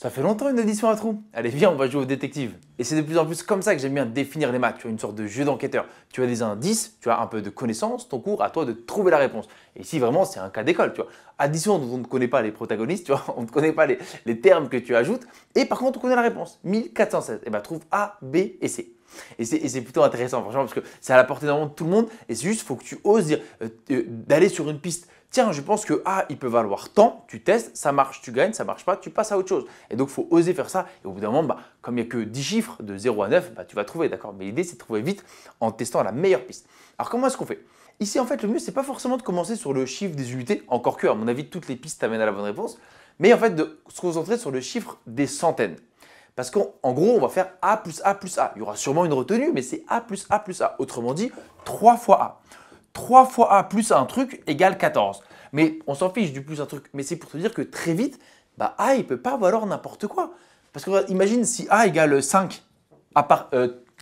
Ça fait longtemps une addition à trous. Allez, viens, on va jouer au détective. Et c'est de plus en plus comme ça que j'aime bien définir les maths. Tu as une sorte de jeu d'enquêteur. Tu as des indices, tu as un peu de connaissances, ton cours, à toi de trouver la réponse. Et ici, vraiment, c'est un cas d'école, tu vois. Addition dont on ne connaît pas les protagonistes, tu vois, on ne connaît pas les, termes que tu ajoutes. Et par contre, on connaît la réponse. 1416. Et bien, trouve A, B et C. Et c'est plutôt intéressant, franchement, parce que c'est à la portée d'un de tout le monde. Et c'est juste, faut que tu oses dire euh, euh, d'aller sur une piste. Tiens, je pense que ah, il peut valoir tant, tu testes, ça marche, tu gagnes, ça marche pas, tu passes à autre chose. Et donc, faut oser faire ça. Et au bout d'un moment, bah, comme il n'y a que 10 chiffres de 0 à 9, bah, tu vas trouver, d'accord Mais l'idée, c'est de trouver vite en testant la meilleure piste. Alors, comment est-ce qu'on fait Ici, en fait, le mieux, c'est pas forcément de commencer sur le chiffre des unités, encore que, à mon avis, toutes les pistes t'amènent à la bonne réponse, mais en fait, de se concentrer sur le chiffre des centaines. Parce qu'en gros, on va faire A plus A plus A. Il y aura sûrement une retenue, mais c'est A plus A plus A. Autrement dit, 3 fois A. 3 fois A plus un truc égale 14. Mais on s'en fiche du plus un truc. Mais c'est pour te dire que très vite, bah, A, il peut pas valoir n'importe quoi. Parce que imagine si A égale 5, à part,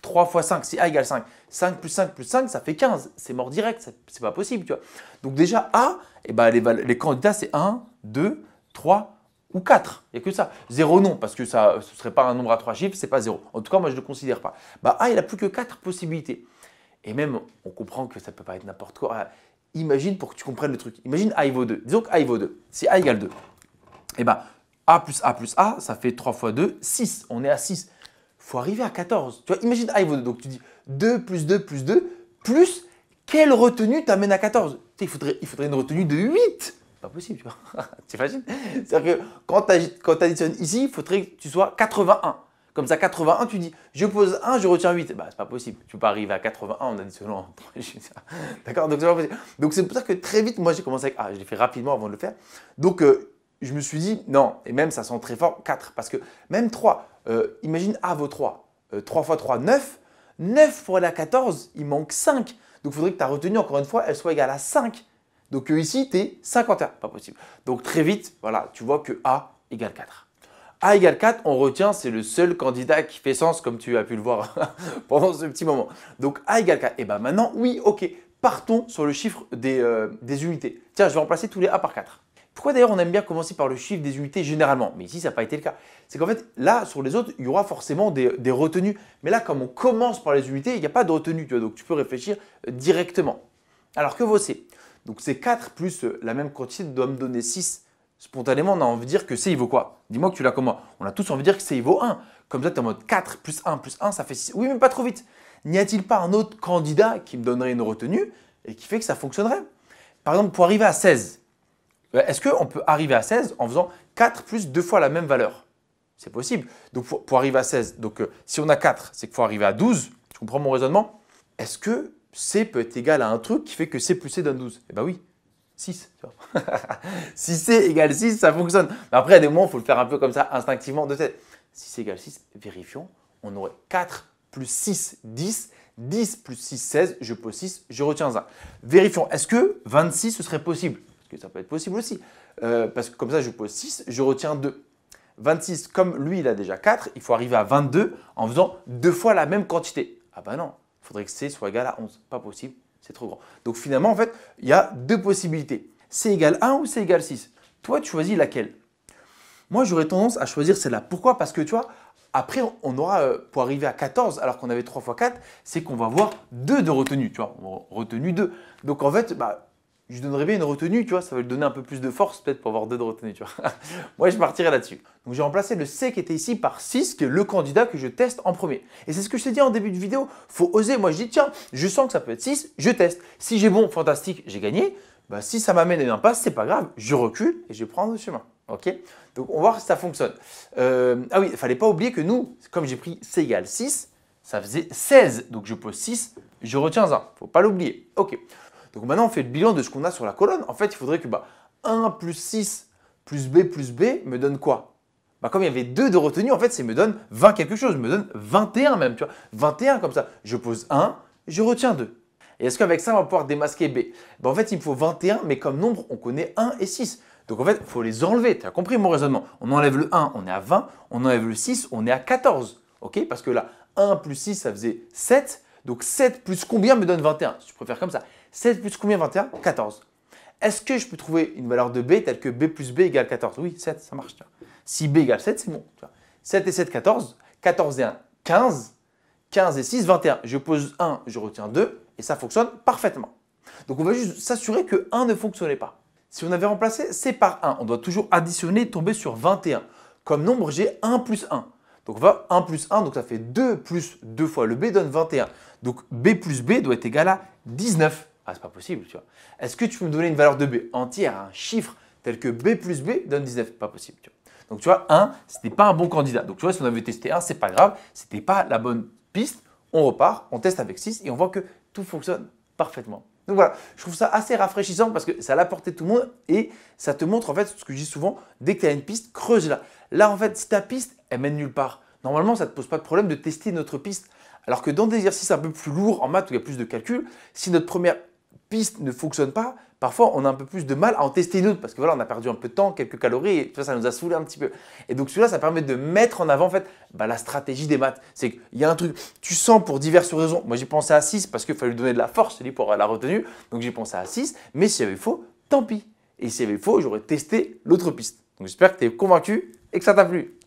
3 euh, fois 5, si A égale 5, 5 plus 5 plus 5, ça fait 15. C'est mort direct, c'est pas possible, tu vois. Donc déjà, A, et eh bah, les, les candidats, c'est 1, 2, 3, ou 4. Il n'y a que ça. 0 non, parce que ce ne serait pas un nombre à 3 chiffres, c'est pas 0. En tout cas, moi, je ne le considère pas. Bah, ah, A, il n'a plus que 4 possibilités. Et même, on comprend que ça peut pas être n'importe quoi. Ah, imagine, pour que tu comprennes le truc, imagine A, vaut 2. Disons que A, vaut 2. Si A égale 2, et bah, A plus A plus A, ça fait 3 fois 2, 6. On est à 6. faut arriver à 14. Tu vois, imagine A, vaut 2. Donc, tu dis 2 plus 2 plus 2 plus quelle retenue t'amène à 14 il faudrait une retenue de 8 pas possible, tu vois. imagines C'est-à-dire que quand tu additionnes ici, il faudrait que tu sois 81. Comme ça, 81, tu dis, je pose 1, je retiens 8. Bah, c'est pas possible. Tu peux pas arriver à 81 en additionnant. D'accord Donc, c'est pas possible. Donc, c'est pour ça que très vite, moi, j'ai commencé avec Ah, je l'ai fait rapidement avant de le faire. Donc, euh, je me suis dit, non. Et même, ça sent très fort, 4. Parce que même 3, euh, imagine A vaut 3. 3 euh, fois 3, 9. 9 fois la 14, il manque 5. Donc, il faudrait que ta retenue, encore une fois, elle soit égale à 5. Donc e ici, tu es 51. Pas possible. Donc très vite, voilà, tu vois que A égale 4. A égale 4, on retient, c'est le seul candidat qui fait sens, comme tu as pu le voir pendant ce petit moment. Donc A égale 4. Et bien maintenant, oui, ok, partons sur le chiffre euh, des, unités. Tiens, je vais remplacer tous les A par 4. Pourquoi d'ailleurs on aime bien commencer par le chiffre des unités généralement Mais ici, ça n'a pas été le cas. C'est qu'en fait, là, sur les autres, il y aura forcément des, retenues. Mais là, comme on commence par les unités, il n'y a pas de retenue. Tu donc tu peux réfléchir euh, directement. Alors que vaut C donc c'est 4 plus euh, la même quantité doit me donner 6. Spontanément, on a envie de dire que c'est, il vaut quoi Dis-moi que tu l'as comment On a tous envie de dire que c'est, il vaut 1. Comme ça, tu es en mode 4 plus 1 plus 1, ça fait 6. Oui, mais pas trop vite. N'y a-t-il pas un autre candidat qui me donnerait une retenue et qui fait que ça fonctionnerait Par exemple, pour arriver à 16, euh, est-ce qu'on peut arriver à 16 en faisant 4 plus 2 fois la même valeur C'est possible. Donc pour, arriver à 16, donc, euh, si on a 4, c'est qu'il faut arriver à 12. Tu comprends mon raisonnement Est-ce que C peut être égal à un truc qui fait que C plus C donne 12. Eh ben oui, 6. si C égale 6, ça fonctionne. Mais après, à des moments, il faut le faire un peu comme ça, instinctivement, de tête. Si C égale 6, vérifions. On aurait 4 plus 6, 10. 10 plus 6, 16. Je pose 6, je retiens 1. Vérifions. Est-ce que 26, ce serait possible Parce que ça peut être possible aussi. Euh, parce que comme ça, je pose 6, je retiens 2. 26, comme lui, il a déjà 4, il faut arriver à 22 en faisant deux fois la même quantité. Ah ben non, faudrait que C soit égal à 11. Pas possible, c'est trop grand. Donc finalement, en fait, il y a deux possibilités. C égale 1 ou égal à 6. Toi, tu choisis laquelle Moi, j'aurais tendance à choisir celle-là. Pourquoi Parce que tu vois, après, on aura, euh, pour arriver à 14, alors qu'on avait 3 fois 4, c'est qu'on va avoir 2 de retenue, tu vois, retenue 2. Donc en fait, bah, je donnerais bien une retenue, tu vois, ça va lui donner un peu plus de force peut-être pour avoir deux de retenue, tu vois. Moi, je partirais là-dessus. Donc j'ai remplacé le C qui était ici par 6, qui est le candidat que je teste en premier. Et c'est ce que je t'ai dit en début de vidéo, faut oser. Moi, je dis, tiens, je sens que ça peut être 6, je teste. Si j'ai bon, fantastique, j'ai gagné. Bah, si ça m'amène à une impasse, c'est pas grave, je recule et je prends le chemin. Ok Donc on va voir si ça fonctionne. Euh, ah oui, il fallait pas oublier que nous, comme j'ai pris C égale 6, ça faisait 16. Donc je pose 6, je retiens 1. faut pas l'oublier. Ok. Donc maintenant, on fait le bilan de ce qu'on a sur la colonne. En fait, il faudrait que 1 bah, plus 6 plus B plus B me donne quoi bah, comme il y avait 2 de retenue, en fait, ça me donne 20 quelque chose, me donne 21 même, tu vois. 21 comme ça. Je pose 1, je retiens 2. Et est-ce qu'avec ça, on va pouvoir démasquer B bah, En fait, il me faut 21, mais comme nombre, on connaît 1 et 6. Donc en fait, il faut les enlever. Tu as compris mon raisonnement On enlève le 1, on est à 20. On enlève le 6, on est à 14. OK Parce que là, 1 plus 6, ça faisait 7. Donc 7 plus combien me donne 21 Si tu préfères comme ça. 7 plus combien 21 14. Est-ce que je peux trouver une valeur de b telle que b plus b égale 14 Oui, 7, ça marche. Si b égale 7, c'est bon. 7 et 7, 14. 14 et 1, 15. 15 et 6, 21. Je pose 1, je retiens 2 et ça fonctionne parfaitement. Donc on va juste s'assurer que 1 ne fonctionnait pas. Si on avait remplacé c par 1, on doit toujours additionner et tomber sur 21. Comme nombre, j'ai 1 plus 1. Donc on va 1 plus 1, donc ça fait 2 plus 2 fois le b donne 21. Donc b plus b doit être égal à 19. Ah, c'est pas possible, tu vois. Est-ce que tu peux me donner une valeur de B entière, un chiffre tel que B plus B donne 19 Pas possible, tu vois. Donc, tu vois, 1, c'était pas un bon candidat. Donc, tu vois, si on avait testé 1, c'est pas grave, Ce n'était pas la bonne piste. On repart, on teste avec 6 et on voit que tout fonctionne parfaitement. Donc voilà, je trouve ça assez rafraîchissant parce que ça l'a porté tout le monde et ça te montre en fait ce que je dis souvent, dès que tu as une piste, creuse-la. Là en fait, si ta piste, elle mène nulle part. Normalement, ça ne te pose pas de problème de tester notre piste. Alors que dans des exercices un peu plus lourds en maths où il y a plus de calculs, si notre première piste ne fonctionne pas, parfois on a un peu plus de mal à en tester une autre parce que voilà, on a perdu un peu de temps, quelques calories, et ça, nous a saoulé un petit peu. Et donc cela, ça permet de mettre en avant en fait bah, la stratégie des maths. C'est qu'il y a un truc, tu sens pour diverses raisons. Moi j'ai pensé à 6 parce qu'il fallait lui donner de la force, lui, pour la retenue. Donc j'ai pensé à 6, mais y avait faux, tant pis. Et y avait faux, j'aurais testé l'autre piste. Donc j'espère que tu es convaincu et que ça t'a plu.